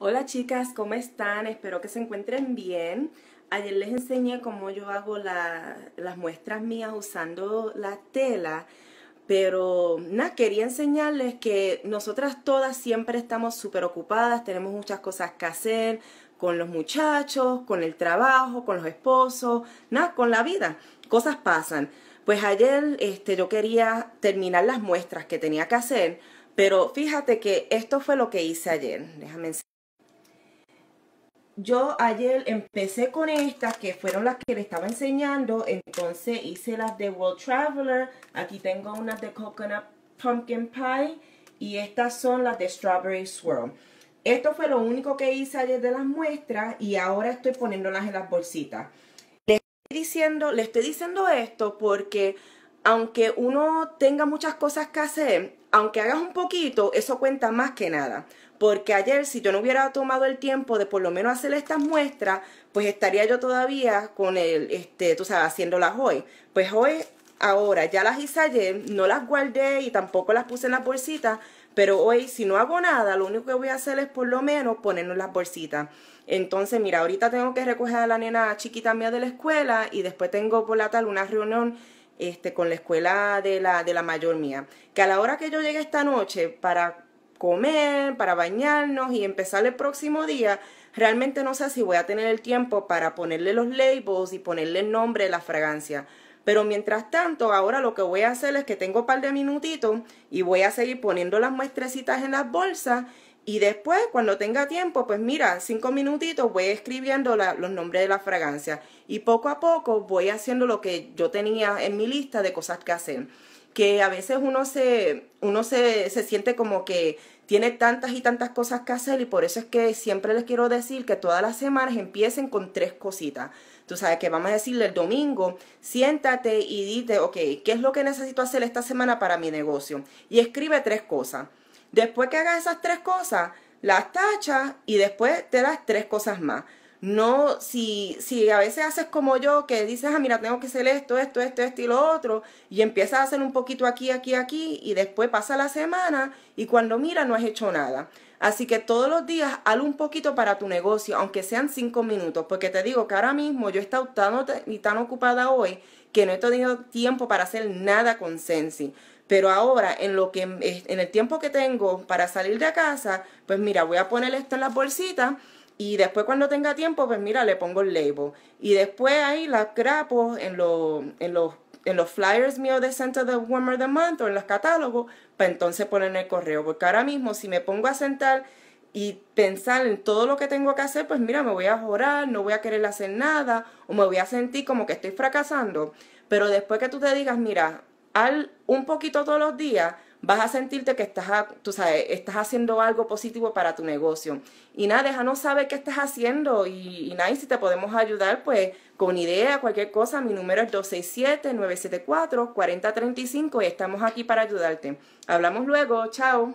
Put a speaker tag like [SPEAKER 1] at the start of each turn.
[SPEAKER 1] Hola chicas, ¿cómo están? Espero que se encuentren bien. Ayer les enseñé cómo yo hago las muestras mías usando la tela, pero nada, quería enseñarles que nosotras todas siempre estamos súper ocupadas, tenemos muchas cosas que hacer con los muchachos, con el trabajo, con los esposos, nada, con la vida, cosas pasan. Pues ayer este, yo quería terminar las muestras que tenía que hacer, pero fíjate que esto fue lo que hice ayer. Déjame yo ayer empecé con estas que fueron las que le estaba enseñando. Entonces hice las de World Traveler. Aquí tengo unas de Coconut Pumpkin Pie. Y estas son las de Strawberry Swirl. Esto fue lo único que hice ayer de las muestras y ahora estoy poniéndolas en las bolsitas. Les diciendo, les estoy diciendo esto porque aunque uno tenga muchas cosas que hacer, aunque hagas un poquito, eso cuenta más que nada. Porque ayer, si yo no hubiera tomado el tiempo de por lo menos hacer estas muestras, pues estaría yo todavía con el, este, tú sabes, haciéndolas hoy. Pues hoy, ahora, ya las hice ayer, no las guardé y tampoco las puse en las bolsitas, pero hoy, si no hago nada, lo único que voy a hacer es por lo menos ponernos las bolsitas. Entonces, mira, ahorita tengo que recoger a la nena chiquita mía de la escuela y después tengo por la tarde una reunión este, con la escuela de la, de la mayor mía. Que a la hora que yo llegue esta noche para comer, para bañarnos y empezar el próximo día, realmente no sé si voy a tener el tiempo para ponerle los labels y ponerle el nombre de la fragancia. Pero mientras tanto, ahora lo que voy a hacer es que tengo un par de minutitos y voy a seguir poniendo las muestrecitas en las bolsas y después, cuando tenga tiempo, pues mira, cinco minutitos voy escribiendo los nombres de las fragancias. Y poco a poco voy haciendo lo que yo tenía en mi lista de cosas que hacer. Que a veces uno se, uno se, se siente como que tiene tantas y tantas cosas que hacer y por eso es que siempre les quiero decir que todas las semanas empiecen con tres cositas. Tú sabes que vamos a decirle el domingo, siéntate y dite, ok, ¿qué es lo que necesito hacer esta semana para mi negocio? Y escribe tres cosas. Después que hagas esas tres cosas, las tachas y después te das tres cosas más. No, si, si a veces haces como yo, que dices, ah, mira, tengo que hacer esto, esto, esto, esto y lo otro, y empiezas a hacer un poquito aquí, aquí, aquí, y después pasa la semana y cuando mira no has hecho nada. Así que todos los días haz un poquito para tu negocio, aunque sean cinco minutos, porque te digo que ahora mismo yo he estado tan, tan ocupada hoy que no he tenido tiempo para hacer nada con Sensi. Pero ahora, en lo que en el tiempo que tengo para salir de casa, pues mira, voy a poner esto en las bolsitas y después cuando tenga tiempo, pues mira, le pongo el label. Y después ahí las grapo en, en los en los flyers míos de Center de Warmer the Month o en los catálogos, pues para entonces poner en el correo. Porque ahora mismo, si me pongo a sentar y pensar en todo lo que tengo que hacer, pues mira, me voy a jorar, no voy a querer hacer nada, o me voy a sentir como que estoy fracasando. Pero después que tú te digas, mira, al un poquito todos los días, vas a sentirte que estás, estás haciendo algo positivo para tu negocio. Y nada, déjanos saber qué estás haciendo y, y si te podemos ayudar, pues con idea, cualquier cosa, mi número es 267-974-4035 y estamos aquí para ayudarte. Hablamos luego, chao.